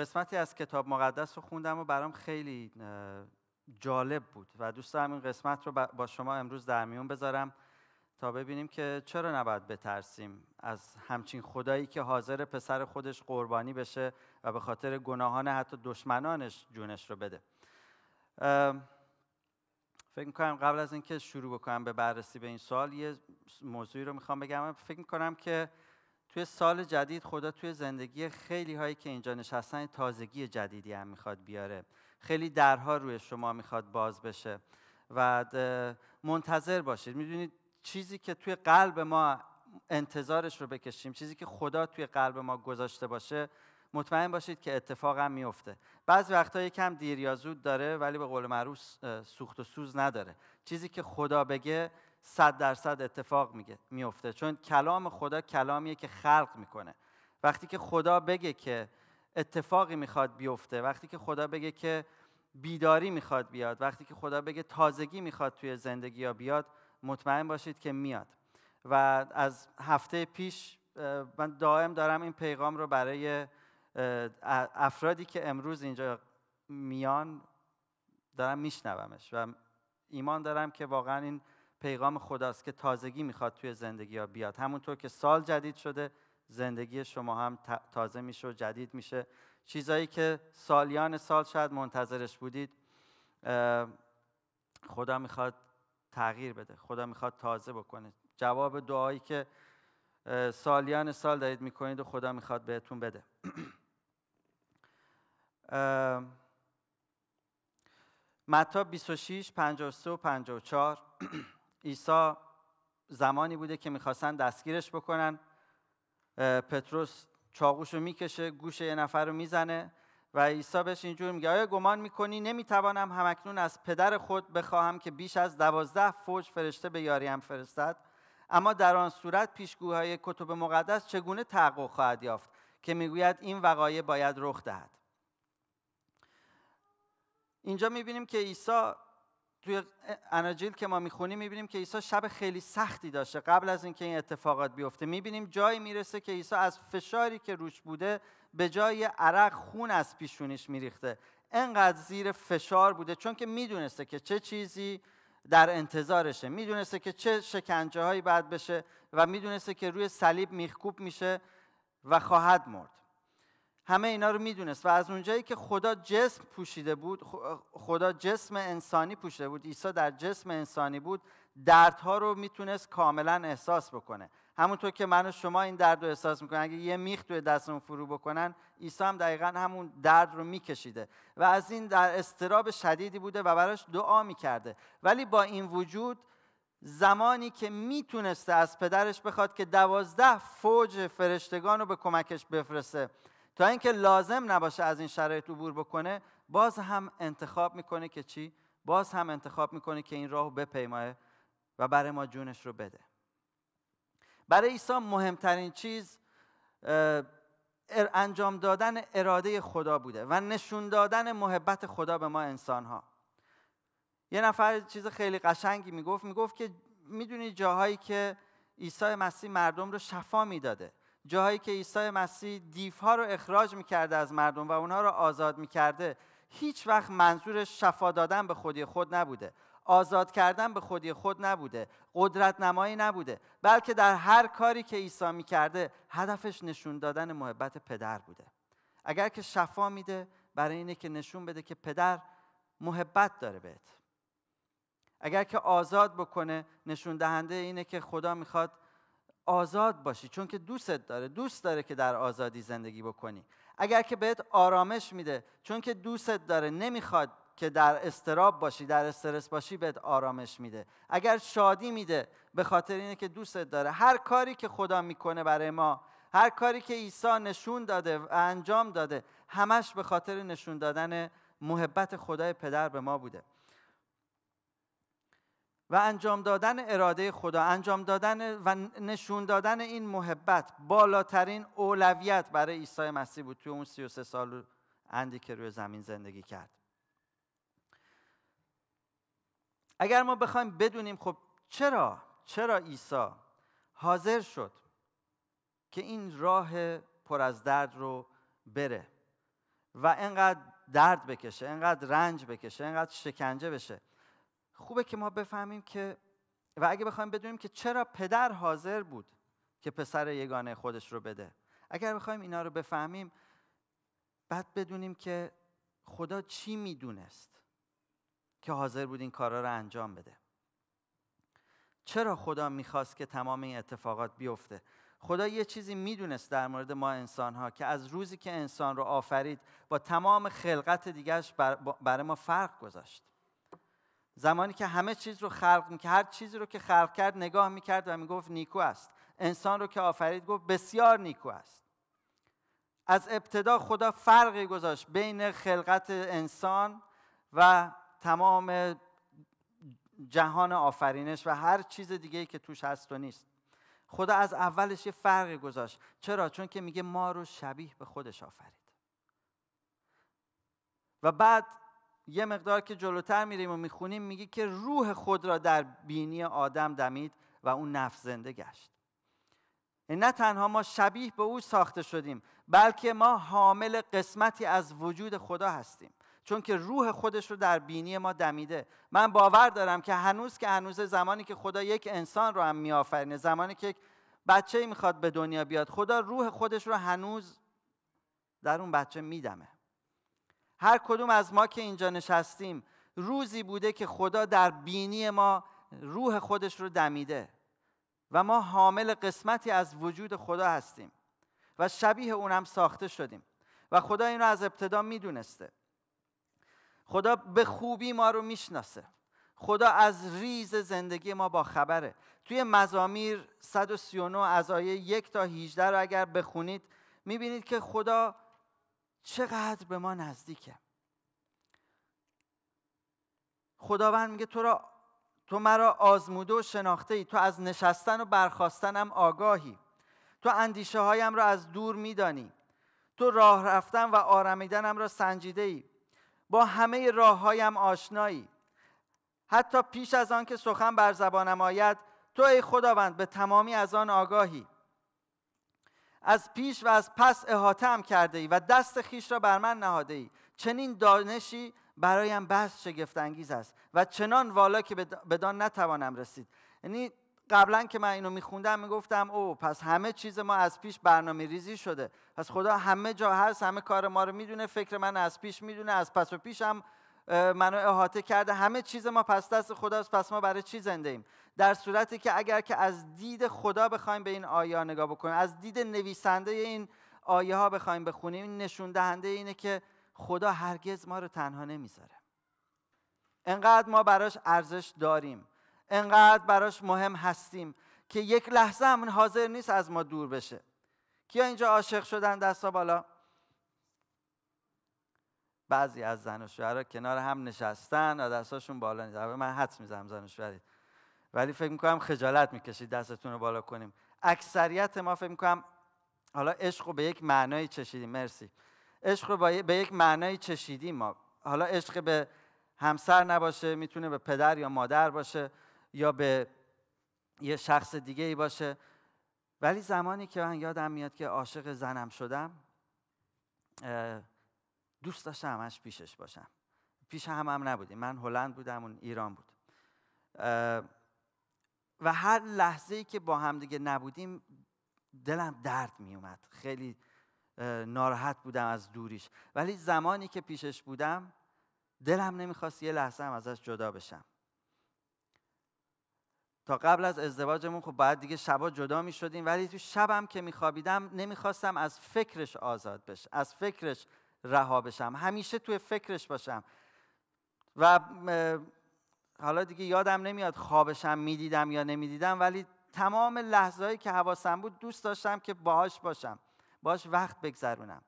قسمتی از کتاب مقدس رو خوندم و برام خیلی جالب بود و دوست دارم این قسمت رو با شما امروز در میون بذارم تا ببینیم که چرا نباید بترسیم از همچین خدایی که حاضر پسر خودش قربانی بشه و به خاطر گناهان حتی دشمنانش جونش رو بده فکر کنم قبل از اینکه شروع بکنم به بررسی به این سال یه موضوعی رو میخوام بگم فکر کنم که توی سال جدید خدا توی زندگی خیلی هایی که اینجا نشستن تازگی جدیدی هم میخواد بیاره خیلی درها روی شما میخواد باز بشه و منتظر باشید میدونید چیزی که توی قلب ما انتظارش رو بکشیم چیزی که خدا توی قلب ما گذاشته باشه مطمئن باشید که اتفاق هم میفته بعض وقتا یکم دیر یا زود داره ولی به قول معروف سوخت و سوز نداره چیزی که خدا بگه صد درصد اتفاق میفته چون کلام خدا کلامیه که خلق میکنه وقتی که خدا بگه که اتفاقی میخواد بیفته وقتی که خدا بگه که بیداری میخواد بیاد وقتی که خدا بگه تازگی میخواد توی زندگی یا بیاد مطمئن باشید که میاد و از هفته پیش من دائم دارم این پیغام رو برای افرادی که امروز اینجا میان دارم میشنومش و ایمان دارم که واقعا این پیغام خداست که تازگی میخواد توی زندگی ها بیاد همونطور که سال جدید شده زندگی شما هم تازه میشه و جدید میشه چیزایی که سالیان سال شاید منتظرش بودید خدا میخواد تغییر بده خدا میخواد تازه بکنه جواب دعایی که سالیان سال دارید میکنید و خدا میخواد بهتون بده متا 26 53 و 54 عیسی زمانی بوده که میخواستن دستگیرش بکنن پتروس چاقوشو میکشه گوش یه نفر رو میزنه و عیسی بهش اینجور میگه آیا گمان میکنی نمیتوانم همکنون از پدر خود بخواهم که بیش از دوازده فوج فرشته به یاریم فرستد اما در آن صورت پیشگوهای کتب مقدس چگونه تحقق خواهد یافت که میگوید این وقایع باید رخ دهد اینجا میبینیم که عیسی توی اناجیل که ما میخونیم میبینیم که عیسی شب خیلی سختی داشته قبل از اینکه این اتفاقات بیفته میبینیم جایی میرسه که عیسی از فشاری که روش بوده به جای عرق خون از پیشونیش میریخته انقدر زیر فشار بوده چون که میدونسته که چه چیزی در انتظارشه میدونسته که چه شکنجه هایی بعد بشه و میدونسته که روی صلیب میخکوب میشه و خواهد مرد همه اینا رو میدونست و از اونجایی که خدا جسم پوشیده بود خدا جسم انسانی پوشیده بود عیسی در جسم انسانی بود دردها رو میتونست کاملا احساس بکنه همونطور که من و شما این درد رو احساس میکنن اگه یه میخ توی دستمون فرو بکنن عیسی هم دقیقا همون درد رو میکشیده و از این در استراب شدیدی بوده و براش دعا میکرده ولی با این وجود زمانی که میتونسته از پدرش بخواد که دوازده فوج فرشتگان رو به کمکش بفرسته تا اینکه لازم نباشه از این شرایط عبور بکنه باز هم انتخاب میکنه که چی باز هم انتخاب میکنه که این راه بپیمایه و برای ما جونش رو بده برای عیسی مهمترین چیز انجام دادن اراده خدا بوده و نشون دادن محبت خدا به ما انسان ها یه نفر چیز خیلی قشنگی میگفت میگفت که میدونی جاهایی که عیسی مسیح مردم رو شفا میداده جاهایی که عیسی مسیح دیوها رو اخراج میکرده از مردم و اونها رو آزاد میکرده هیچ وقت منظور شفا دادن به خودی خود نبوده آزاد کردن به خودی خود نبوده قدرت نمایی نبوده بلکه در هر کاری که عیسی میکرده هدفش نشون دادن محبت پدر بوده اگر که شفا میده برای اینه که نشون بده که پدر محبت داره بهت اگر که آزاد بکنه نشون دهنده اینه که خدا میخواد آزاد باشی چون که دوستت داره دوست داره که در آزادی زندگی بکنی اگر که بهت آرامش میده چون که دوستت داره نمیخواد که در استراب باشی در استرس باشی بهت آرامش میده اگر شادی میده به خاطر اینه که دوستت داره هر کاری که خدا میکنه برای ما هر کاری که عیسی نشون داده و انجام داده همش به خاطر نشون دادن محبت خدای پدر به ما بوده و انجام دادن اراده خدا انجام دادن و نشون دادن این محبت بالاترین اولویت برای عیسی مسیح بود توی اون 33 سال اندی که روی زمین زندگی کرد اگر ما بخوایم بدونیم خب چرا چرا عیسی حاضر شد که این راه پر از درد رو بره و انقدر درد بکشه انقدر رنج بکشه انقدر شکنجه بشه خوبه که ما بفهمیم که و اگه بخوایم بدونیم که چرا پدر حاضر بود که پسر یگانه خودش رو بده اگر بخوایم اینا رو بفهمیم بعد بدونیم که خدا چی میدونست که حاضر بود این کارا رو انجام بده چرا خدا میخواست که تمام این اتفاقات بیفته خدا یه چیزی میدونست در مورد ما انسان ها که از روزی که انسان رو آفرید با تمام خلقت دیگرش برای ما فرق گذاشت زمانی که همه چیز رو خلق میکرد هر چیزی رو که خلق کرد نگاه میکرد و میگفت نیکو است انسان رو که آفرید گفت بسیار نیکو است از ابتدا خدا فرقی گذاشت بین خلقت انسان و تمام جهان آفرینش و هر چیز دیگه که توش هست و نیست خدا از اولش یه فرقی گذاشت چرا چون که میگه ما رو شبیه به خودش آفرید و بعد یه مقدار که جلوتر میریم و میخونیم میگه که روح خود را در بینی آدم دمید و اون نفس زنده گشت یعنی نه تنها ما شبیه به او ساخته شدیم بلکه ما حامل قسمتی از وجود خدا هستیم چون که روح خودش رو در بینی ما دمیده من باور دارم که هنوز که هنوز زمانی که خدا یک انسان رو هم میآفرینه زمانی که یک بچه میخواد به دنیا بیاد خدا روح خودش رو هنوز در اون بچه میدمه هر کدوم از ما که اینجا نشستیم روزی بوده که خدا در بینی ما روح خودش رو دمیده و ما حامل قسمتی از وجود خدا هستیم و شبیه اونم ساخته شدیم و خدا این رو از ابتدا میدونسته خدا به خوبی ما رو میشناسه خدا از ریز زندگی ما با خبره توی مزامیر 139 از آیه 1 تا 18 رو اگر بخونید میبینید که خدا چقدر به ما نزدیکه خداوند میگه تو را تو مرا آزموده و شناخته ای تو از نشستن و برخواستنم آگاهی تو اندیشه هایم را از دور میدانی تو راه رفتن و آرمیدنم را سنجیده ای با همه راه هایم آشنایی حتی پیش از آن که سخن بر زبانم آید تو ای خداوند به تمامی از آن آگاهی از پیش و از پس احاطه هم کرده ای و دست خیش را بر من نهاده ای چنین دانشی برایم بس انگیز است و چنان والا که بدان نتوانم رسید یعنی قبلا که من اینو میخوندم میگفتم او پس همه چیز ما از پیش برنامه ریزی شده پس خدا همه جا هست همه کار ما رو میدونه فکر من از پیش میدونه از پس و پیش هم منو احاطه کرده همه چیز ما پس دست خداست پس ما برای چی زنده ایم در صورتی که اگر که از دید خدا بخوایم به این آیه ها نگاه بکنیم از دید نویسنده این آیه ها بخوایم بخونیم این نشون دهنده اینه که خدا هرگز ما رو تنها نمیذاره انقدر ما براش ارزش داریم انقدر براش مهم هستیم که یک لحظه هم حاضر نیست از ما دور بشه کیا اینجا عاشق شدن دستا بالا بعضی از زن و کنار هم نشستن و دستاشون بالا نیست من حد میزنم زن و شوهری ولی فکر میکنم خجالت میکشید دستتون رو بالا کنیم اکثریت ما فکر میکنم حالا عشق رو به یک معنایی چشیدیم مرسی عشق رو به یک معنایی چشیدیم ما حالا عشق به همسر نباشه میتونه به پدر یا مادر باشه یا به یه شخص دیگه ای باشه ولی زمانی که من یادم میاد که عاشق زنم شدم دوست داشتم همش پیشش باشم پیش هم هم نبودیم من هلند بودم اون ایران بود و هر لحظه ای که با هم دیگه نبودیم دلم درد می اومد خیلی ناراحت بودم از دوریش ولی زمانی که پیشش بودم دلم نمیخواست یه لحظه هم ازش جدا بشم تا قبل از ازدواجمون خب بعد دیگه شبا جدا می شدیم ولی تو شبم که می خوابیدم نمیخواستم از فکرش آزاد بشه. از فکرش رها بشم همیشه توی فکرش باشم و حالا دیگه یادم نمیاد خوابشم میدیدم یا نمیدیدم ولی تمام لحظهایی که حواسم بود دوست داشتم که باهاش باشم باهاش وقت بگذرونم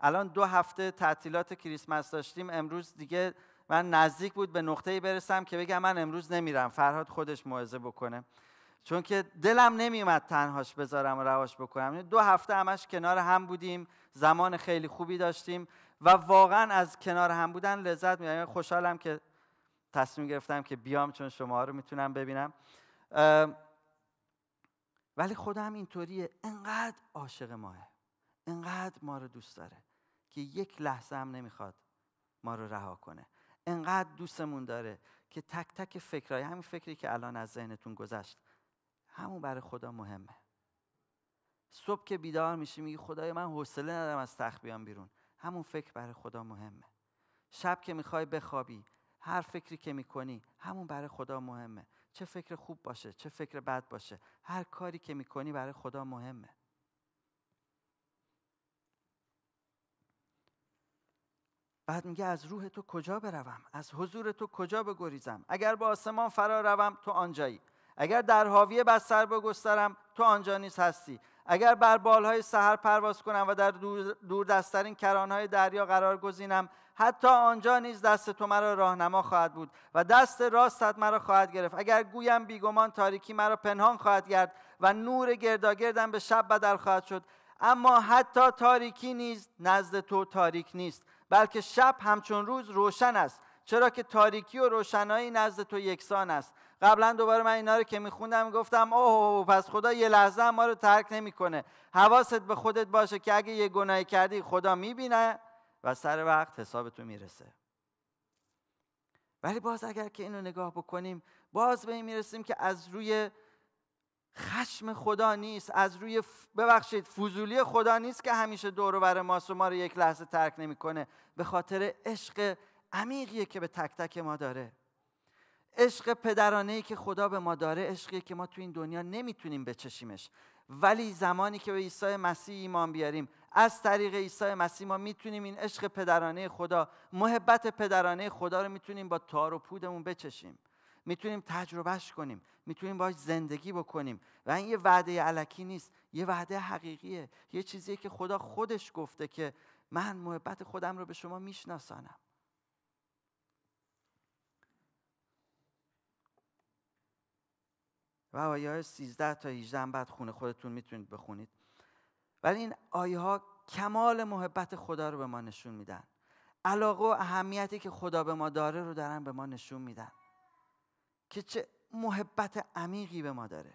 الان دو هفته تعطیلات کریسمس داشتیم امروز دیگه من نزدیک بود به نقطه برسم که بگم من امروز نمیرم فرهاد خودش موعظه بکنه چون که دلم نمیومد تنهاش بذارم و رواش بکنم یعنی دو هفته همش کنار هم بودیم زمان خیلی خوبی داشتیم و واقعا از کنار هم بودن لذت می‌بردم یعنی خوشحالم که تصمیم گرفتم که بیام چون شما رو میتونم ببینم ولی خودم اینطوریه انقدر عاشق ماه انقدر ما رو دوست داره که یک لحظه هم نمیخواد ما رو رها کنه انقدر دوستمون داره که تک تک فکرهای همین فکری که الان از ذهنتون گذشت همون برای خدا مهمه صبح که بیدار میشی میگی خدای من حوصله ندارم از تخت بیام بیرون همون فکر برای خدا مهمه شب که میخوای بخوابی هر فکری که میکنی همون برای خدا مهمه چه فکر خوب باشه چه فکر بد باشه هر کاری که میکنی برای خدا مهمه بعد میگه از روح تو کجا بروم از حضور تو کجا بگریزم اگر به آسمان فرا روم تو آنجایی اگر در حاوی بستر بگسترم تو آنجا نیز هستی اگر بر بالهای سحر پرواز کنم و در دور, دور کرانهای دریا قرار گزینم حتی آنجا نیز دست تو مرا راهنما خواهد بود و دست راستت مرا خواهد گرفت اگر گویم بیگمان تاریکی مرا پنهان خواهد کرد و نور گرداگردم به شب بدل خواهد شد اما حتی تاریکی نیز نزد تو تاریک نیست بلکه شب همچون روز روشن است چرا که تاریکی و روشنایی نزد تو یکسان است قبلا دوباره من اینا رو که میخوندم گفتم اوه پس خدا یه لحظه ما رو ترک نمیکنه حواست به خودت باشه که اگه یه گناهی کردی خدا میبینه و سر وقت تو میرسه ولی باز اگر که اینو نگاه بکنیم باز به این میرسیم که از روی خشم خدا نیست از روی ببخشید فضولی خدا نیست که همیشه دور و بر ما و ما رو یک لحظه ترک نمیکنه به خاطر عشق عمیقیه که به تک تک ما داره عشق پدرانه ای که خدا به ما داره عشقی که ما تو این دنیا نمیتونیم بچشیمش ولی زمانی که به عیسی مسیح ایمان بیاریم از طریق عیسی مسیح ما میتونیم این عشق پدرانه خدا محبت پدرانه خدا رو میتونیم با تار و پودمون بچشیم میتونیم تجربهش کنیم میتونیم باش زندگی بکنیم و این یه وعده علکی نیست یه وعده حقیقیه یه چیزیه که خدا خودش گفته که من محبت خودم رو به شما میشناسانم و آیه های 13 تا 18 بعد خونه خودتون میتونید بخونید ولی این آیه ها کمال محبت خدا رو به ما نشون میدن علاقه و اهمیتی که خدا به ما داره رو دارن به ما نشون میدن که چه محبت عمیقی به ما داره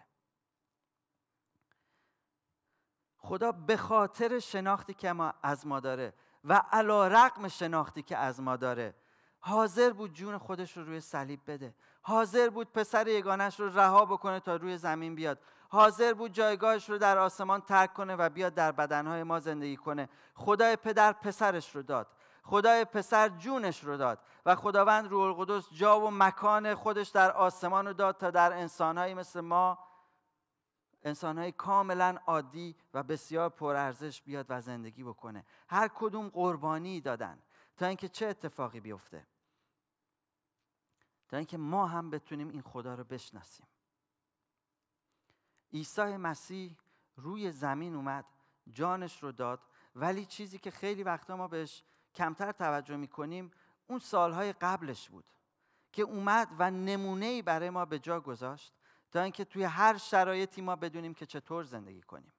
خدا به خاطر شناختی که ما از ما داره و علا رقم شناختی که از ما داره حاضر بود جون خودش رو روی صلیب بده حاضر بود پسر یگانش رو رها بکنه تا روی زمین بیاد حاضر بود جایگاهش رو در آسمان ترک کنه و بیاد در بدنهای ما زندگی کنه خدای پدر پسرش رو داد خدای پسر جونش رو داد و خداوند روح القدس جا و مکان خودش در آسمان رو داد تا در انسانهایی مثل ما انسانهایی کاملا عادی و بسیار پرارزش بیاد و زندگی بکنه هر کدوم قربانی دادن تا اینکه چه اتفاقی بیفته تا اینکه ما هم بتونیم این خدا رو بشناسیم عیسی مسیح روی زمین اومد جانش رو داد ولی چیزی که خیلی وقتا ما بهش کمتر توجه میکنیم اون سالهای قبلش بود که اومد و نمونه برای ما به جا گذاشت تا اینکه توی هر شرایطی ما بدونیم که چطور زندگی کنیم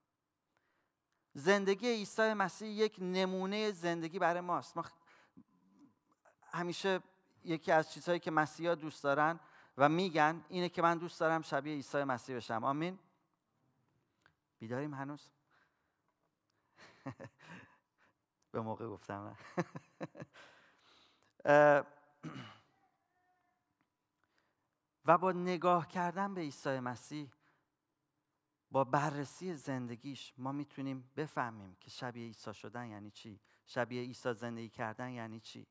زندگی عیسی مسیح یک نمونه زندگی برای ماست ما همیشه یکی از چیزهایی که مسیحا دوست دارن و میگن اینه که من دوست دارم شبیه عیسی مسیح بشم آمین بیداریم هنوز به موقع گفتم و با نگاه کردن به عیسی مسیح با بررسی زندگیش ما میتونیم بفهمیم که شبیه عیسی شدن یعنی چی شبیه عیسی زندگی کردن یعنی چی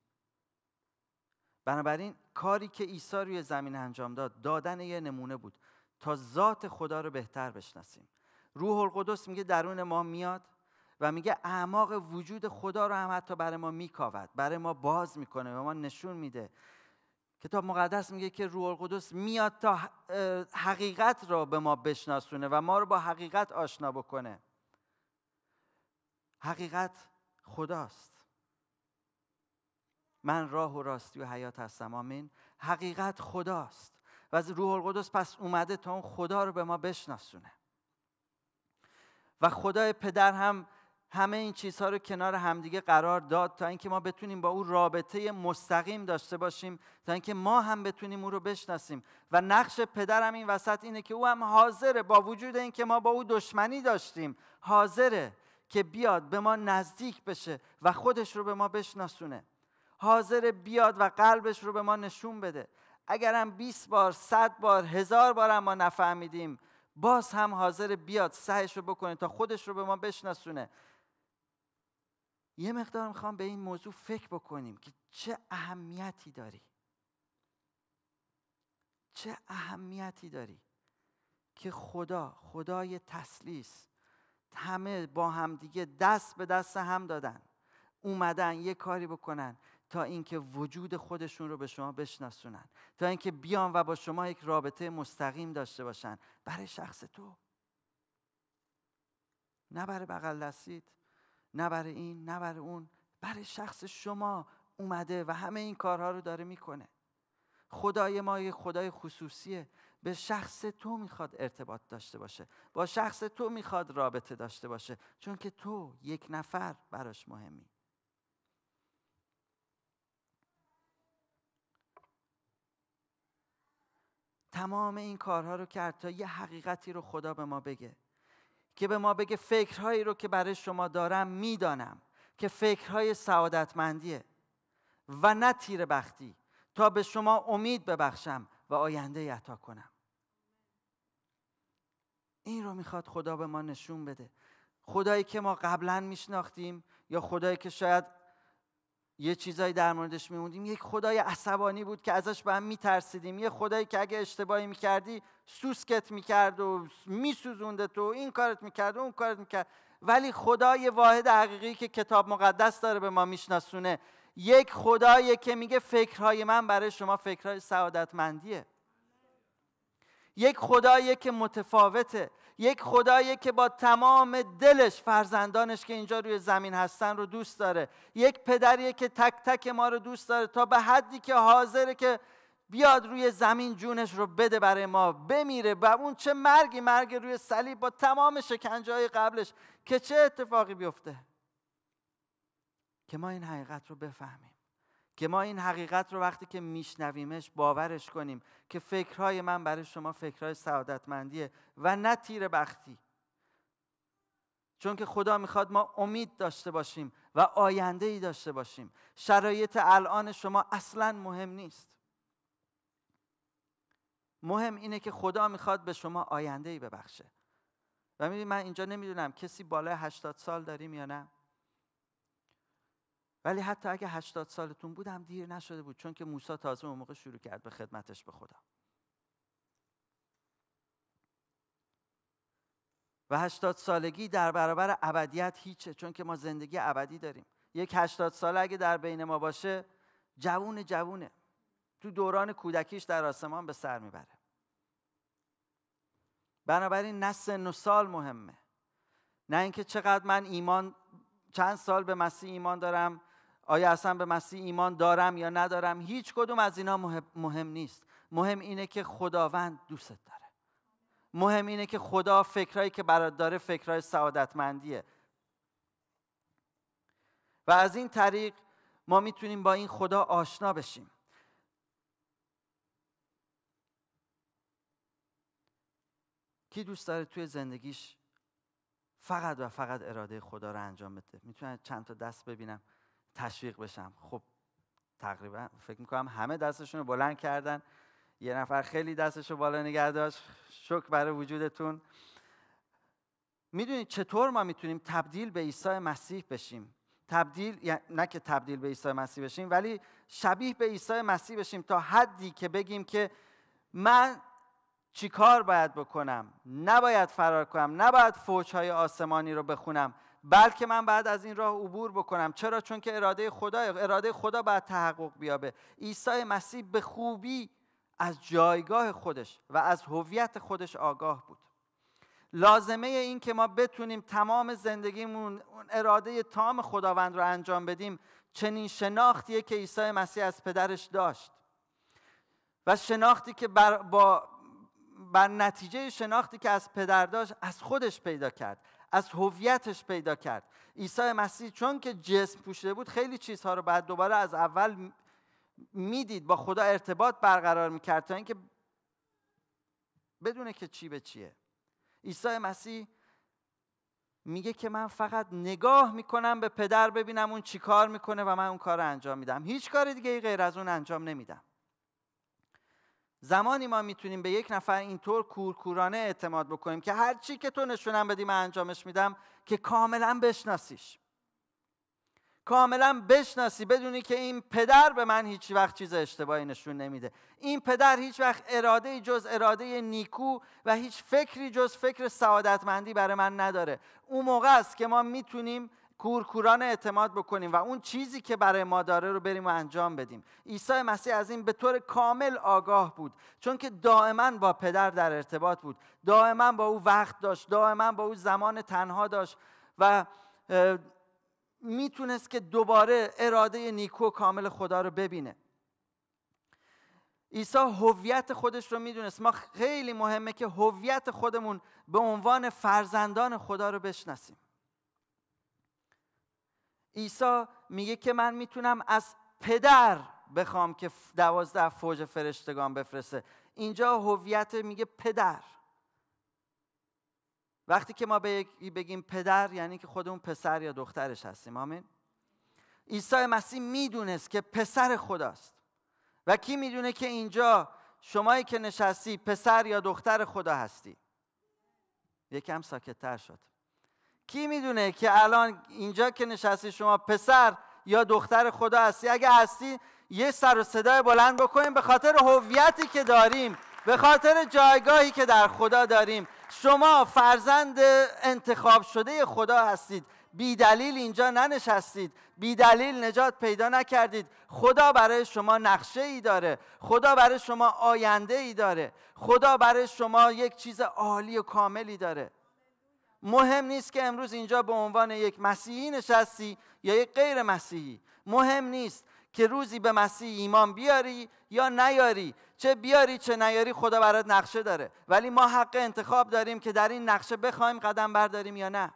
بنابراین کاری که عیسی روی زمین انجام داد دادن یه نمونه بود تا ذات خدا رو بهتر بشناسیم روح القدس میگه درون ما میاد و میگه اعماق وجود خدا رو هم حتی برای ما میکاود برای ما باز میکنه و ما نشون میده کتاب مقدس میگه که روح القدس میاد تا حقیقت را به ما بشناسونه و ما رو با حقیقت آشنا بکنه حقیقت خداست من راه و راستی و حیات هستم آمین حقیقت خداست و از روح القدس پس اومده تا اون خدا رو به ما بشناسونه و خدای پدر هم همه این چیزها رو کنار همدیگه قرار داد تا اینکه ما بتونیم با او رابطه مستقیم داشته باشیم تا اینکه ما هم بتونیم او رو بشناسیم و نقش پدر هم این وسط اینه که او هم حاضره با وجود اینکه ما با او دشمنی داشتیم حاضره که بیاد به ما نزدیک بشه و خودش رو به ما بشناسونه حاضر بیاد و قلبش رو به ما نشون بده اگر هم 20 بار 100 بار هزار بار هم ما نفهمیدیم باز هم حاضر بیاد سعیش رو بکنه تا خودش رو به ما بشناسونه یه مقدار میخوام به این موضوع فکر بکنیم که چه اهمیتی داری چه اهمیتی داری که خدا خدای تسلیس همه با همدیگه دست به دست هم دادن اومدن یه کاری بکنن تا اینکه وجود خودشون رو به شما بشناسونن تا اینکه بیان و با شما یک رابطه مستقیم داشته باشن برای شخص تو نه برای بغل دستید نه برای این نه برای اون برای شخص شما اومده و همه این کارها رو داره میکنه خدای ما یه خدای خصوصیه به شخص تو میخواد ارتباط داشته باشه با شخص تو میخواد رابطه داشته باشه چون که تو یک نفر براش مهمی تمام این کارها رو کرد تا یه حقیقتی رو خدا به ما بگه که به ما بگه فکرهایی رو که برای شما دارم میدانم که فکرهای سعادتمندیه و نه تیر بختی تا به شما امید ببخشم و آینده عطا کنم این رو میخواد خدا به ما نشون بده خدایی که ما قبلا میشناختیم یا خدایی که شاید یه چیزایی در موردش میموندیم یک خدای عصبانی بود که ازش به هم میترسیدیم یه خدایی که اگه اشتباهی میکردی سوسکت میکرد و میسوزونده تو این کارت میکرد و اون کارت میکرد ولی خدای واحد حقیقی که کتاب مقدس داره به ما میشناسونه یک خدایی که میگه فکرهای من برای شما فکرهای سعادتمندیه یک خدایی که متفاوته یک خدایی که با تمام دلش فرزندانش که اینجا روی زمین هستن رو دوست داره یک پدریه که تک تک ما رو دوست داره تا به حدی که حاضره که بیاد روی زمین جونش رو بده برای ما بمیره و اون چه مرگی مرگ روی صلیب با تمام شکنجه های قبلش که چه اتفاقی بیفته که ما این حقیقت رو بفهمیم که ما این حقیقت رو وقتی که میشنویمش باورش کنیم که فکرهای من برای شما فکرهای سعادتمندیه و نه تیر بختی چون که خدا میخواد ما امید داشته باشیم و آینده ای داشته باشیم شرایط الان شما اصلا مهم نیست مهم اینه که خدا میخواد به شما آینده ای ببخشه و میبینید من اینجا نمیدونم کسی بالای 80 سال داریم یا نه ولی حتی اگه 80 سالتون بودم دیر نشده بود چون که موسی تازه اون موقع شروع کرد به خدمتش به خدا و 80 سالگی در برابر ابدیت هیچه چون که ما زندگی ابدی داریم یک 80 سال اگه در بین ما باشه جوون جوونه تو دوران کودکیش در آسمان به سر میبره بنابراین نه سن و سال مهمه نه اینکه چقدر من ایمان چند سال به مسیح ایمان دارم آیا اصلا به مسیح ایمان دارم یا ندارم هیچ کدوم از اینا مهم نیست مهم اینه که خداوند دوستت داره مهم اینه که خدا فکرهایی که برات داره فکرای سعادتمندیه و از این طریق ما میتونیم با این خدا آشنا بشیم کی دوست داره توی زندگیش فقط و فقط اراده خدا رو انجام بده میتونم چند تا دست ببینم تشویق بشم خب تقریبا فکر میکنم همه دستشون رو بلند کردن یه نفر خیلی دستش رو بالا نگه داشت شکر برای وجودتون میدونید چطور ما میتونیم تبدیل به عیسی مسیح بشیم تبدیل نه که تبدیل به عیسی مسیح بشیم ولی شبیه به عیسی مسیح بشیم تا حدی که بگیم که من چیکار باید بکنم نباید فرار کنم نباید فوجهای آسمانی رو بخونم بلکه من بعد از این راه عبور بکنم چرا چون که اراده خدا اراده خدا باید تحقق بیابه عیسی مسیح به خوبی از جایگاه خودش و از هویت خودش آگاه بود لازمه این که ما بتونیم تمام زندگیمون اراده تام خداوند رو انجام بدیم چنین شناختیه که عیسی مسیح از پدرش داشت و شناختی که بر, با بر نتیجه شناختی که از پدر داشت از خودش پیدا کرد از هویتش پیدا کرد عیسی مسیح چون که جسم پوشیده بود خیلی چیزها رو بعد دوباره از اول میدید با خدا ارتباط برقرار میکرد تا اینکه بدونه که چی به چیه عیسی مسیح میگه که من فقط نگاه میکنم به پدر ببینم اون چی کار میکنه و من اون کار رو انجام میدم هیچ کار دیگه ای غیر از اون انجام نمیدم زمانی ما میتونیم به یک نفر اینطور کورکورانه اعتماد بکنیم که هر چی که تو نشونم بدی من انجامش میدم که کاملا بشناسیش کاملا بشناسی بدونی که این پدر به من هیچ وقت چیز اشتباهی نشون نمیده این پدر هیچ وقت اراده جز اراده نیکو و هیچ فکری جز فکر سعادتمندی برای من نداره اون موقع است که ما میتونیم کورکوران اعتماد بکنیم و اون چیزی که برای ما داره رو بریم و انجام بدیم عیسی مسیح از این به طور کامل آگاه بود چون که دائما با پدر در ارتباط بود دائما با او وقت داشت دائما با او زمان تنها داشت و میتونست که دوباره اراده نیکو کامل خدا رو ببینه عیسی هویت خودش رو میدونست ما خیلی مهمه که هویت خودمون به عنوان فرزندان خدا رو بشناسیم عیسی میگه که من میتونم از پدر بخوام که دوازده فوج فرشتگان بفرسته اینجا هویت میگه پدر وقتی که ما بگیم پدر یعنی که خودمون پسر یا دخترش هستیم آمین عیسی مسیح میدونست که پسر خداست و کی میدونه که اینجا شمایی که نشستی پسر یا دختر خدا هستی یکم ساکتتر شد کی میدونه که الان اینجا که نشستی شما پسر یا دختر خدا هستی اگه هستی یه سر و صدای بلند بکنیم به خاطر هویتی که داریم به خاطر جایگاهی که در خدا داریم شما فرزند انتخاب شده خدا هستید بی دلیل اینجا ننشستید بی دلیل نجات پیدا نکردید خدا برای شما نقشه ای داره خدا برای شما آینده ای داره خدا برای شما یک چیز عالی و کاملی داره مهم نیست که امروز اینجا به عنوان یک مسیحی نشستی یا یک غیر مسیحی مهم نیست که روزی به مسیح ایمان بیاری یا نیاری چه بیاری چه نیاری خدا برات نقشه داره ولی ما حق انتخاب داریم که در این نقشه بخوایم قدم برداریم یا نه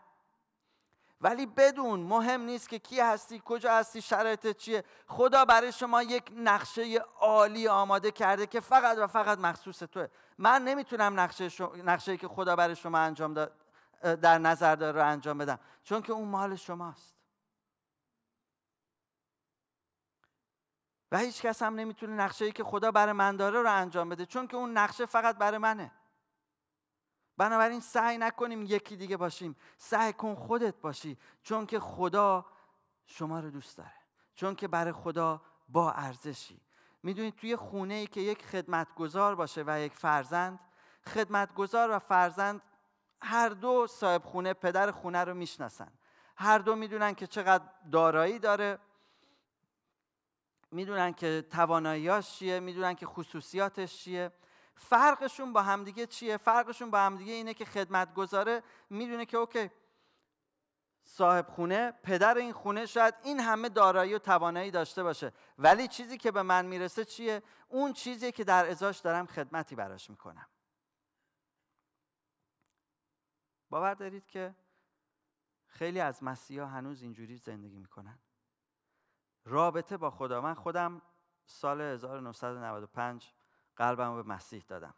ولی بدون مهم نیست که کی هستی کجا هستی شرایطت چیه خدا برای شما یک نقشه عالی آماده کرده که فقط و فقط مخصوص توه من نمیتونم نقشه نقشه که خدا برای شما انجام داد در نظر داره رو انجام بدم چون که اون مال شماست و هیچ کس هم نمیتونه نقشه ای که خدا برای من داره رو انجام بده چون که اون نقشه فقط برای منه بنابراین سعی نکنیم یکی دیگه باشیم سعی کن خودت باشی چون که خدا شما رو دوست داره چون که برای خدا با ارزشی میدونید توی خونه ای که یک خدمتگزار باشه و یک فرزند خدمتگزار و فرزند هر دو صاحب خونه پدر خونه رو میشناسن هر دو میدونن که چقدر دارایی داره میدونن که تواناییاش چیه میدونن که خصوصیاتش چیه فرقشون با همدیگه چیه فرقشون با همدیگه اینه که گذاره میدونه که اوکی صاحب خونه پدر این خونه شاید این همه دارایی و توانایی داشته باشه ولی چیزی که به من میرسه چیه اون چیزی که در ازاش دارم خدمتی براش میکنم باور دارید که خیلی از مسیحا هنوز اینجوری زندگی میکنن رابطه با خدا من خودم سال 1995 قلبم رو به مسیح دادم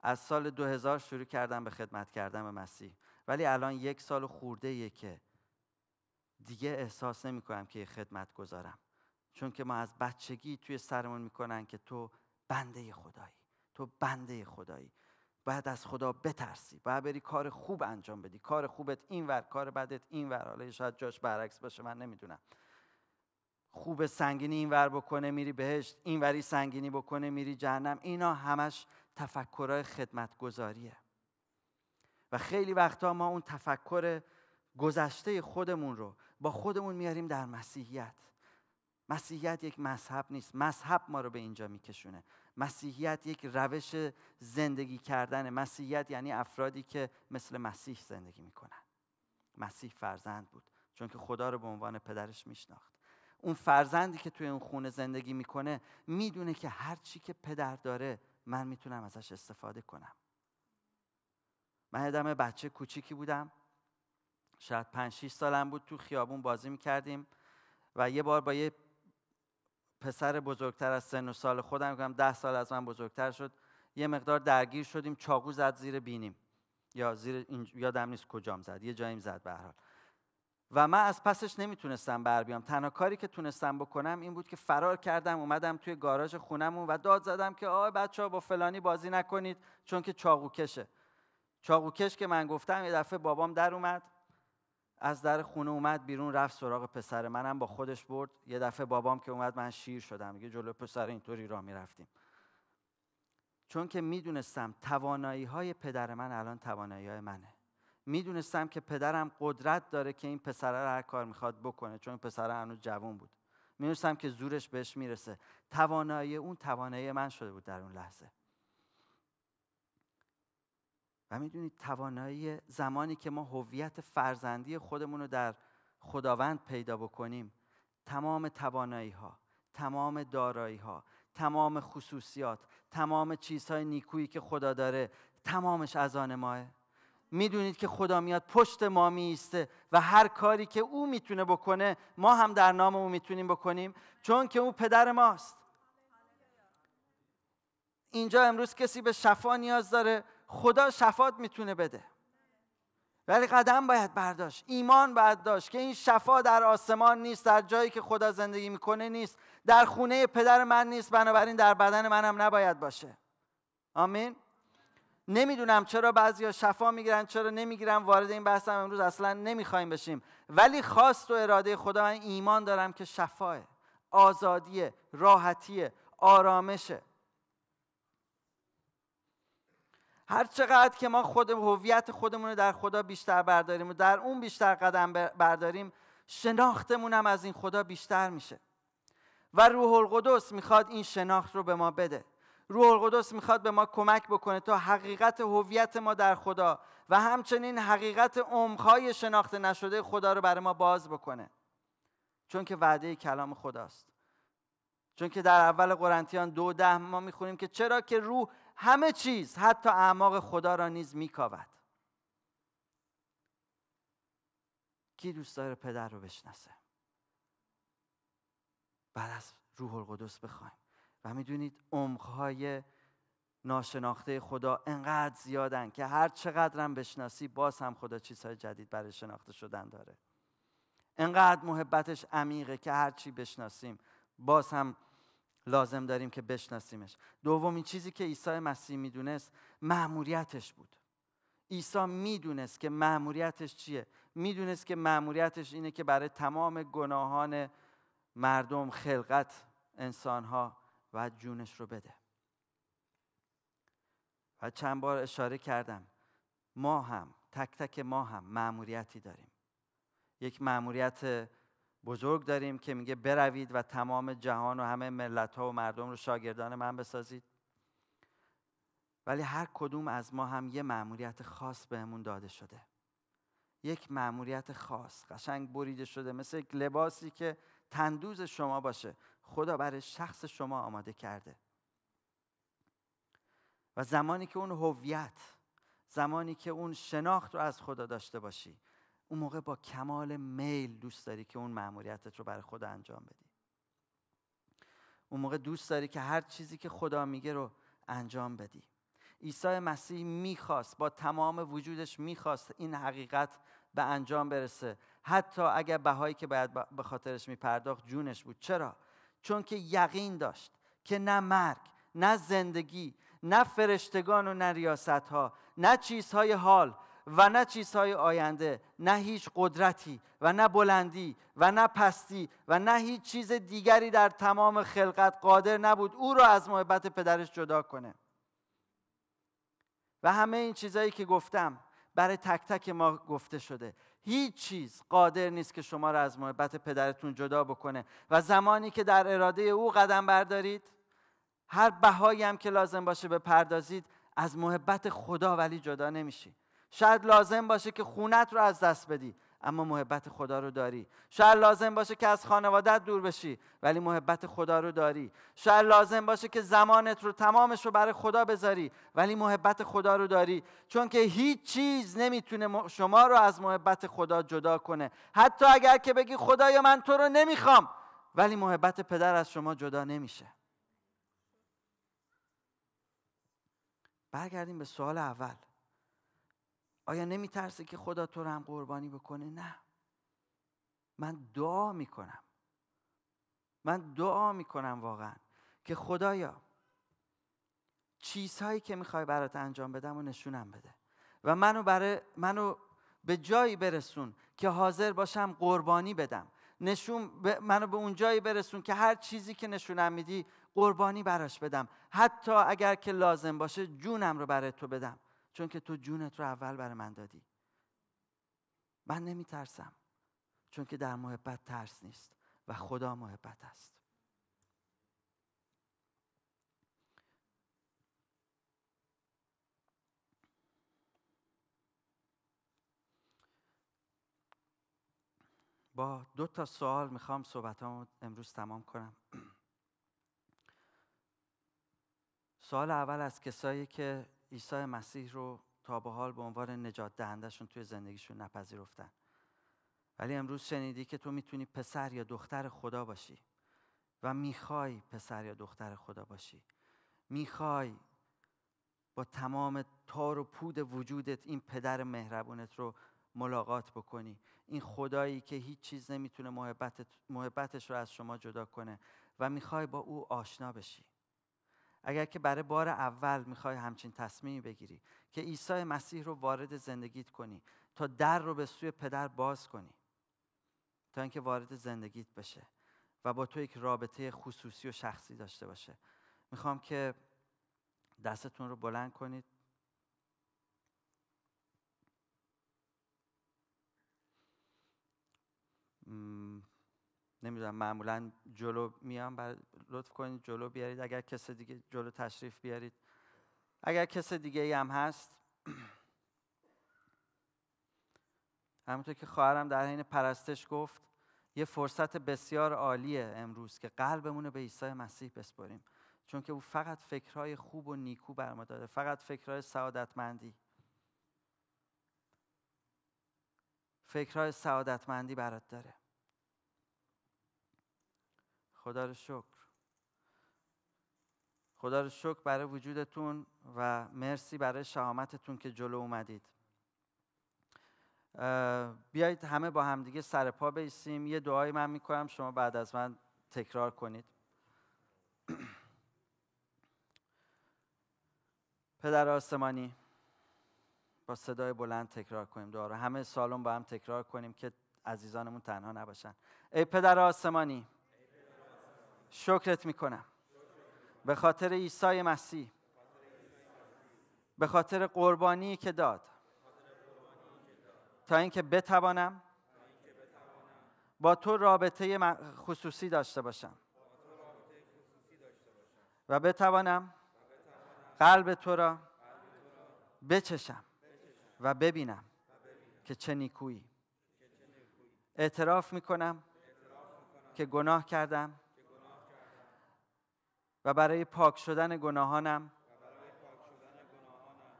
از سال 2000 شروع کردم به خدمت کردن به مسیح ولی الان یک سال خورده یه که دیگه احساس نمی کنم که یه خدمت گذارم چون که ما از بچگی توی سرمون میکنن که تو بنده خدایی تو بنده خدایی باید از خدا بترسی باید بری کار خوب انجام بدی کار خوبت این ور کار بدت این ور حالا شاید جاش برعکس باشه من نمیدونم خوب سنگینی این ور بکنه میری بهشت این وری سنگینی بکنه میری جهنم اینا همش تفکرهای خدمتگذاریه و خیلی وقتا ما اون تفکر گذشته خودمون رو با خودمون میاریم در مسیحیت مسیحیت یک مذهب نیست مذهب ما رو به اینجا میکشونه مسیحیت یک روش زندگی کردن مسیحیت یعنی افرادی که مثل مسیح زندگی میکنن مسیح فرزند بود چون که خدا رو به عنوان پدرش میشناخت اون فرزندی که توی اون خونه زندگی میکنه میدونه که هر چی که پدر داره من میتونم ازش استفاده کنم من یادم بچه کوچیکی بودم شاید 5 6 سالم بود تو خیابون بازی میکردیم و یه بار با یه پسر بزرگتر از سن و سال خودم میگم ده سال از من بزرگتر شد یه مقدار درگیر شدیم چاقو زد زیر بینیم یا زیر یادم نیست کجام زد یه جاییم زد به حال و من از پسش نمیتونستم بر بیام تنها کاری که تونستم بکنم این بود که فرار کردم اومدم توی گاراژ خونمون و داد زدم که آه بچه ها با فلانی بازی نکنید چون که چاقو کش که من گفتم یه دفعه بابام در اومد از در خونه اومد بیرون رفت سراغ پسر منم با خودش برد یه دفعه بابام که اومد من شیر شدم میگه جلو پسر اینطوری راه رفتیم چون که میدونستم توانایی های پدر من الان توانایی های منه میدونستم که پدرم قدرت داره که این پسره رو هر کار میخواد بکنه چون پسر هنوز جوان بود میدونستم که زورش بهش میرسه توانایی اون توانایی من شده بود در اون لحظه و میدونید توانایی زمانی که ما هویت فرزندی خودمون رو در خداوند پیدا بکنیم تمام توانایی ها تمام دارایی ها تمام خصوصیات تمام چیزهای نیکویی که خدا داره تمامش از آن ماه میدونید که خدا میاد پشت ما میایسته و هر کاری که او میتونه بکنه ما هم در نام او میتونیم بکنیم چون که او پدر ماست اینجا امروز کسی به شفا نیاز داره خدا شفات میتونه بده ولی قدم باید برداشت ایمان باید داشت که این شفا در آسمان نیست در جایی که خدا زندگی میکنه نیست در خونه پدر من نیست بنابراین در بدن منم نباید باشه آمین نمیدونم چرا بعضیا شفا میگیرن چرا نمیگیرن وارد این بحثم امروز اصلا نمیخوایم بشیم ولی خواست و اراده خدا من ایمان دارم که شفاه آزادیه راحتیه آرامشه هر چقدر که ما خود هویت خودمون رو در خدا بیشتر برداریم و در اون بیشتر قدم برداریم شناختمون هم از این خدا بیشتر میشه و روح القدس میخواد این شناخت رو به ما بده روح القدس میخواد به ما کمک بکنه تا حقیقت هویت ما در خدا و همچنین حقیقت عمقهای شناخت نشده خدا رو برای ما باز بکنه چون که وعده کلام خداست چون که در اول قرنتیان دو ده ما میخونیم که چرا که روح همه چیز حتی اعماق خدا را نیز میکاود کی دوست داره پدر رو بشناسه بعد از روح القدس بخوایم و میدونید عمقهای ناشناخته خدا انقدر زیادن که هر چقدرم بشناسی باز هم خدا چیزهای جدید برای شناخته شدن داره انقدر محبتش عمیقه که هر چی بشناسیم باز هم لازم داریم که بشناسیمش دومین چیزی که عیسی مسیح میدونست معموریتش بود عیسی میدونست که معموریتش چیه میدونست که معموریتش اینه که برای تمام گناهان مردم خلقت انسانها و جونش رو بده و چند بار اشاره کردم ما هم تک تک ما هم معموریتی داریم یک مأموریت بزرگ داریم که میگه بروید و تمام جهان و همه ملت ها و مردم رو شاگردان من بسازید ولی هر کدوم از ما هم یه مأموریت خاص بهمون داده شده یک مأموریت خاص قشنگ بریده شده مثل یک لباسی که تندوز شما باشه خدا برای شخص شما آماده کرده و زمانی که اون هویت زمانی که اون شناخت رو از خدا داشته باشی اون موقع با کمال میل دوست داری که اون مأموریتت رو برای خدا انجام بدی اون موقع دوست داری که هر چیزی که خدا میگه رو انجام بدی عیسی مسیح میخواست با تمام وجودش میخواست این حقیقت به انجام برسه حتی اگر بهایی که باید به خاطرش میپرداخت جونش بود چرا چون که یقین داشت که نه مرگ نه زندگی نه فرشتگان و نه ریاست ها نه چیزهای حال و نه چیزهای آینده نه هیچ قدرتی و نه بلندی و نه پستی و نه هیچ چیز دیگری در تمام خلقت قادر نبود او را از محبت پدرش جدا کنه و همه این چیزهایی که گفتم برای تک تک ما گفته شده هیچ چیز قادر نیست که شما را از محبت پدرتون جدا بکنه و زمانی که در اراده او قدم بردارید هر بهایی هم که لازم باشه بپردازید از محبت خدا ولی جدا نمیشید شاید لازم باشه که خونت رو از دست بدی اما محبت خدا رو داری شاید لازم باشه که از خانوادت دور بشی ولی محبت خدا رو داری شاید لازم باشه که زمانت رو تمامش رو برای خدا بذاری ولی محبت خدا رو داری چون که هیچ چیز نمیتونه شما رو از محبت خدا جدا کنه حتی اگر که بگی خدایا من تو رو نمیخوام ولی محبت پدر از شما جدا نمیشه برگردیم به سوال اول آیا نمی ترسه که خدا تو رو هم قربانی بکنه نه من دعا می کنم. من دعا می کنم واقعا که خدایا چیزهایی که میخوای برات انجام بدم و نشونم بده و منو برای منو به جایی برسون که حاضر باشم قربانی بدم نشون منو به اون جایی برسون که هر چیزی که نشونم میدی قربانی براش بدم حتی اگر که لازم باشه جونم رو برای تو بدم چون که تو جونت رو اول برای من دادی من نمی ترسم چون که در محبت ترس نیست و خدا محبت است با دو تا سوال میخوام صحبتام امروز تمام کنم سوال اول از کسایی که عیسی مسیح رو تا به حال به عنوان نجات دهندهشون توی زندگیشون نپذیرفتن ولی امروز شنیدی که تو میتونی پسر یا دختر خدا باشی و میخوای پسر یا دختر خدا باشی میخوای با تمام تار و پود وجودت این پدر مهربونت رو ملاقات بکنی این خدایی که هیچ چیز نمیتونه محبتش رو از شما جدا کنه و میخوای با او آشنا بشی اگر که برای بار اول میخوای همچین تصمیمی بگیری که عیسی مسیح رو وارد زندگیت کنی تا در رو به سوی پدر باز کنی تا اینکه وارد زندگیت بشه و با تو یک رابطه خصوصی و شخصی داشته باشه میخوام که دستتون رو بلند کنید نمیدونم معمولا جلو میام بر لطف کنید جلو بیارید اگر کس دیگه جلو تشریف بیارید اگر کس دیگه ای هم هست همونطور که خواهرم در حین پرستش گفت یه فرصت بسیار عالیه امروز که قلبمون رو به عیسی مسیح بسپاریم چون که او فقط فکرهای خوب و نیکو بر ما داره فقط فکرهای سعادتمندی فکرهای سعادتمندی برات داره خدا رو شکر خدا رو شکر برای وجودتون و مرسی برای شهامتتون که جلو اومدید بیایید همه با همدیگه سر پا بیسیم یه دعایی من میکنم شما بعد از من تکرار کنید پدر آسمانی با صدای بلند تکرار کنیم دعا همه سالون با هم تکرار کنیم که عزیزانمون تنها نباشن ای پدر آسمانی شکرت میکنم به خاطر عیسی مسیح به خاطر قربانی که داد تا اینکه بتوانم با تو رابطه خصوصی داشته باشم و بتوانم قلب تو را بچشم و ببینم که چه نیکویی اعتراف میکنم که گناه کردم و برای پاک شدن گناهانم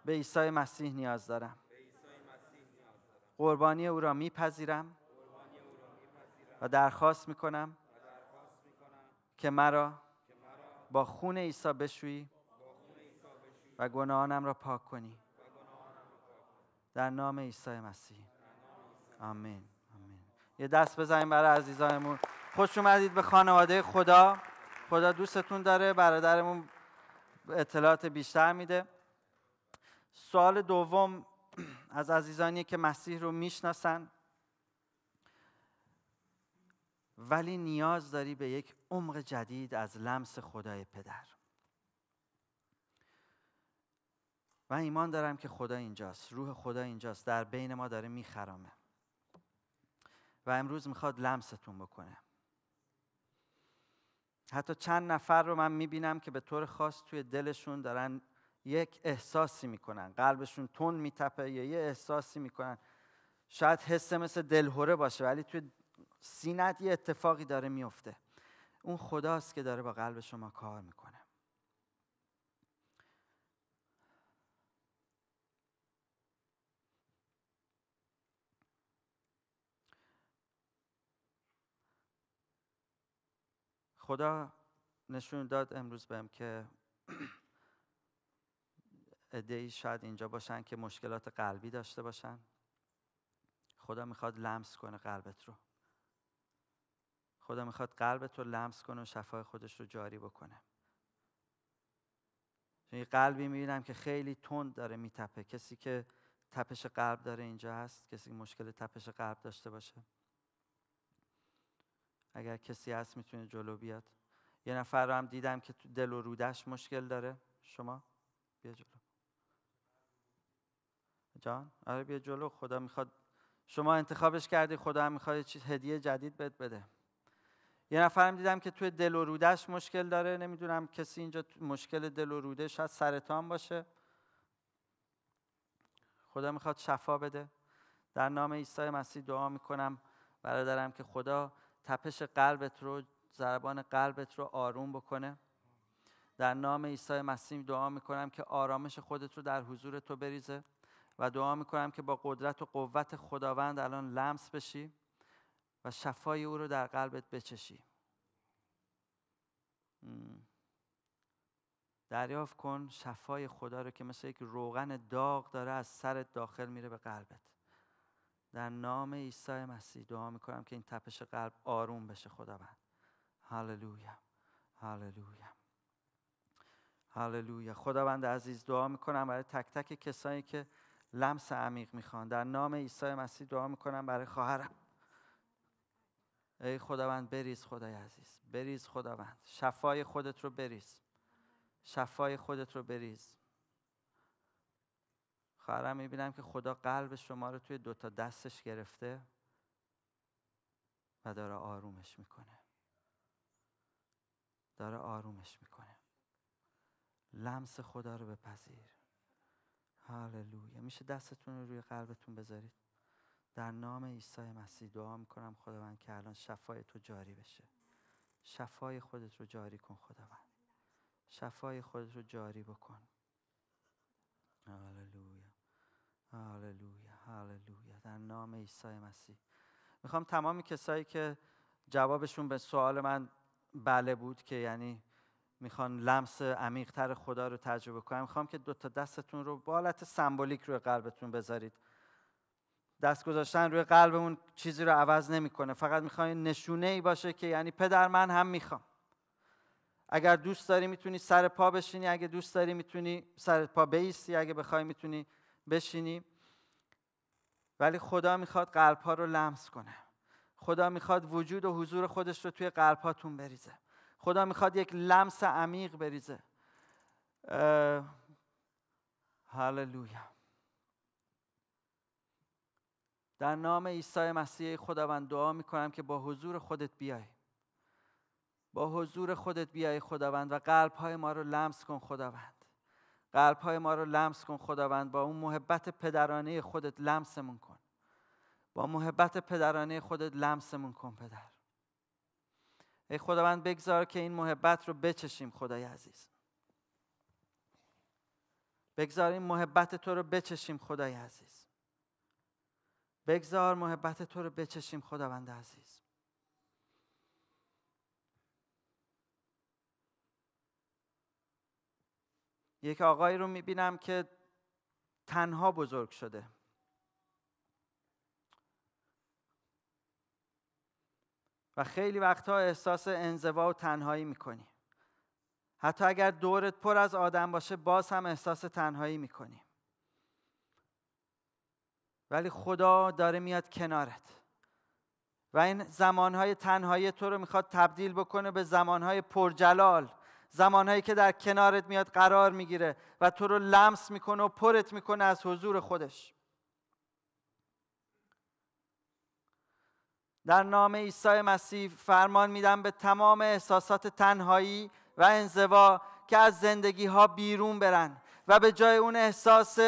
به عیسی مسیح نیاز دارم قربانی او را میپذیرم و درخواست میکنم که مرا با خون عیسی بشویی و گناهانم را پاک کنی در نام عیسی مسیح آمین آمین یه دست بزنیم برای عزیزانمون خوش اومدید به خانواده خدا خدا دوستتون داره برادرمون اطلاعات بیشتر میده سوال دوم از عزیزانی که مسیح رو میشناسن ولی نیاز داری به یک عمق جدید از لمس خدای پدر و ایمان دارم که خدا اینجاست روح خدا اینجاست در بین ما داره میخرامه و امروز میخواد لمستون بکنه حتی چند نفر رو من میبینم که به طور خاص توی دلشون دارن یک احساسی میکنن قلبشون تون میتپه یه احساسی میکنن شاید حس مثل دلهوره باشه ولی توی سینت یه اتفاقی داره میفته اون خداست که داره با قلب شما کار میکنه خدا نشون داد امروز بهم که ادهی شاید اینجا باشن که مشکلات قلبی داشته باشن خدا میخواد لمس کنه قلبت رو خدا میخواد قلبت رو لمس کنه و شفای خودش رو جاری بکنه چون قلبی میبینم که خیلی تند داره میتپه کسی که تپش قلب داره اینجا هست کسی مشکل تپش قلب داشته باشه اگر کسی هست میتونه جلو بیاد یه نفر رو هم دیدم که تو دل و رودش مشکل داره شما بیا جلو جان آره بیا جلو خدا میخواد شما انتخابش کردی خدا هم میخواد چیز هدیه جدید بهت بده یه نفرم دیدم که تو دل و رودش مشکل داره نمیدونم کسی اینجا مشکل دل و روده شاید سرطان باشه خدا میخواد شفا بده در نام عیسی مسیح دعا میکنم برادرم که خدا تپش قلبت رو ضربان قلبت رو آروم بکنه در نام عیسی مسیح دعا میکنم که آرامش خودت رو در حضور تو بریزه و دعا میکنم که با قدرت و قوت خداوند الان لمس بشی و شفای او رو در قلبت بچشی دریافت کن شفای خدا رو که مثل یک روغن داغ داره از سرت داخل میره به قلبت در نام عیسی مسیح دعا میکنم که این تپش قلب آروم بشه خداوند هللویا هللویا هللویا خداوند عزیز دعا میکنم برای تک تک کسایی که لمس عمیق میخوان در نام عیسی مسیح دعا میکنم برای خواهرم ای خداوند بریز خدای عزیز بریز خداوند شفای خودت رو بریز شفای خودت رو بریز خواهرم میبینم که خدا قلب شما رو توی دوتا دستش گرفته و داره آرومش میکنه داره آرومش میکنه لمس خدا رو بپذیر هللویا میشه دستتون رو روی قلبتون بذارید در نام عیسی مسیح دعا میکنم خداوند که الان شفای تو جاری بشه شفای خودت رو جاری کن خداوند شفای خودت رو جاری بکن هللویا هللویا هللویا در نام عیسی مسیح میخوام تمامی کسایی که جوابشون به سوال من بله بود که یعنی میخوان لمس عمیقتر خدا رو تجربه کنم میخوام که دو تا دستتون رو با حالت سمبولیک روی قلبتون بذارید دست گذاشتن روی قلبمون چیزی رو عوض نمیکنه فقط میخوام نشونه ای باشه که یعنی پدر من هم میخوام اگر دوست داری میتونی سر پا بشینی اگه دوست داری میتونی سر پا بیستی اگه بخوای میتونی بشینیم ولی خدا میخواد ها رو لمس کنه خدا میخواد وجود و حضور خودش رو توی قلب هاتون بریزه خدا میخواد یک لمس عمیق بریزه هللویا در نام عیسی مسیح خداوند دعا میکنم که با حضور خودت بیای با حضور خودت بیای خداوند و های ما رو لمس کن خداوند قلب های ما رو لمس کن خداوند با اون محبت پدرانه خودت لمسمون کن با محبت پدرانه خودت لمسمون کن پدر ای خداوند بگذار که این محبت رو بچشیم خدای عزیز بگذار این محبت تو رو بچشیم خدای عزیز بگذار محبت تو رو بچشیم خداوند عزیز یک آقایی رو میبینم که تنها بزرگ شده و خیلی وقتها احساس انزوا و تنهایی میکنی حتی اگر دورت پر از آدم باشه باز هم احساس تنهایی میکنی ولی خدا داره میاد کنارت و این زمانهای تنهایی تو رو میخواد تبدیل بکنه به زمانهای پرجلال زمانهایی که در کنارت میاد قرار میگیره و تو رو لمس میکنه و پرت میکنه از حضور خودش در نام عیسی مسیح فرمان میدم به تمام احساسات تنهایی و انزوا که از زندگی ها بیرون برن و به جای اون احساس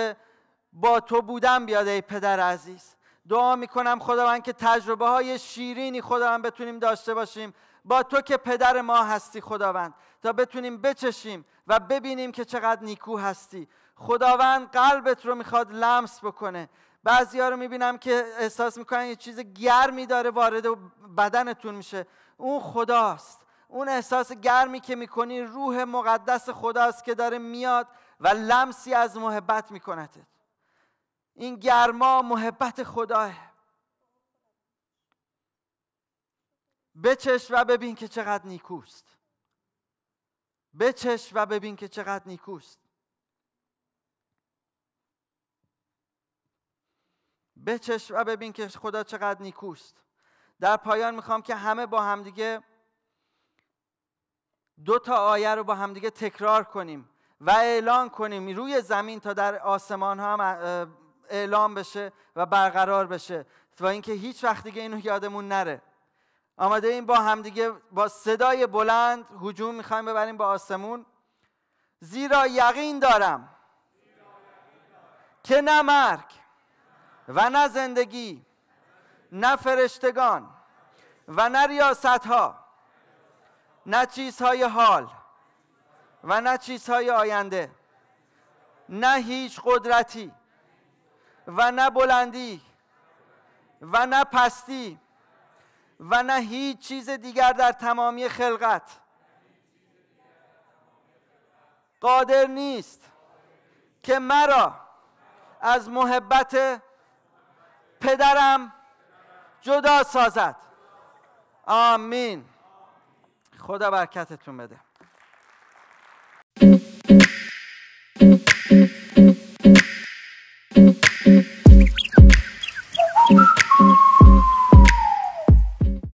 با تو بودن بیاد ای پدر عزیز دعا میکنم خداوند که تجربه های شیرینی خداوند بتونیم داشته باشیم با تو که پدر ما هستی خداوند تا بتونیم بچشیم و ببینیم که چقدر نیکو هستی خداوند قلبت رو میخواد لمس بکنه بعضی ها رو میبینم که احساس میکنن یه چیز گرمی داره وارد بدنتون میشه اون خداست اون احساس گرمی که میکنی روح مقدس خداست که داره میاد و لمسی از محبت میکنته. این گرما محبت خداه بچش و ببین که چقدر نیکوست بچش و ببین که چقدر نیکوست بچش و ببین که خدا چقدر نیکوست در پایان میخوام که همه با همدیگه دو تا آیه رو با همدیگه تکرار کنیم و اعلان کنیم روی زمین تا در آسمان ها هم اعلام بشه و برقرار بشه تا اینکه هیچ وقت دیگه اینو یادمون نره آمده این با همدیگه با صدای بلند هجوم میخوایم ببریم با آسمون زیرا یقین دارم که نه مرگ و نه زندگی نه فرشتگان و نه ریاست ها نه چیزهای حال و نه چیزهای آینده نه هیچ قدرتی و نه بلندی و نه پستی و نه هیچ چیز دیگر در تمامی خلقت قادر نیست که مرا از محبت پدرم جدا سازد آمین خدا برکتتون بده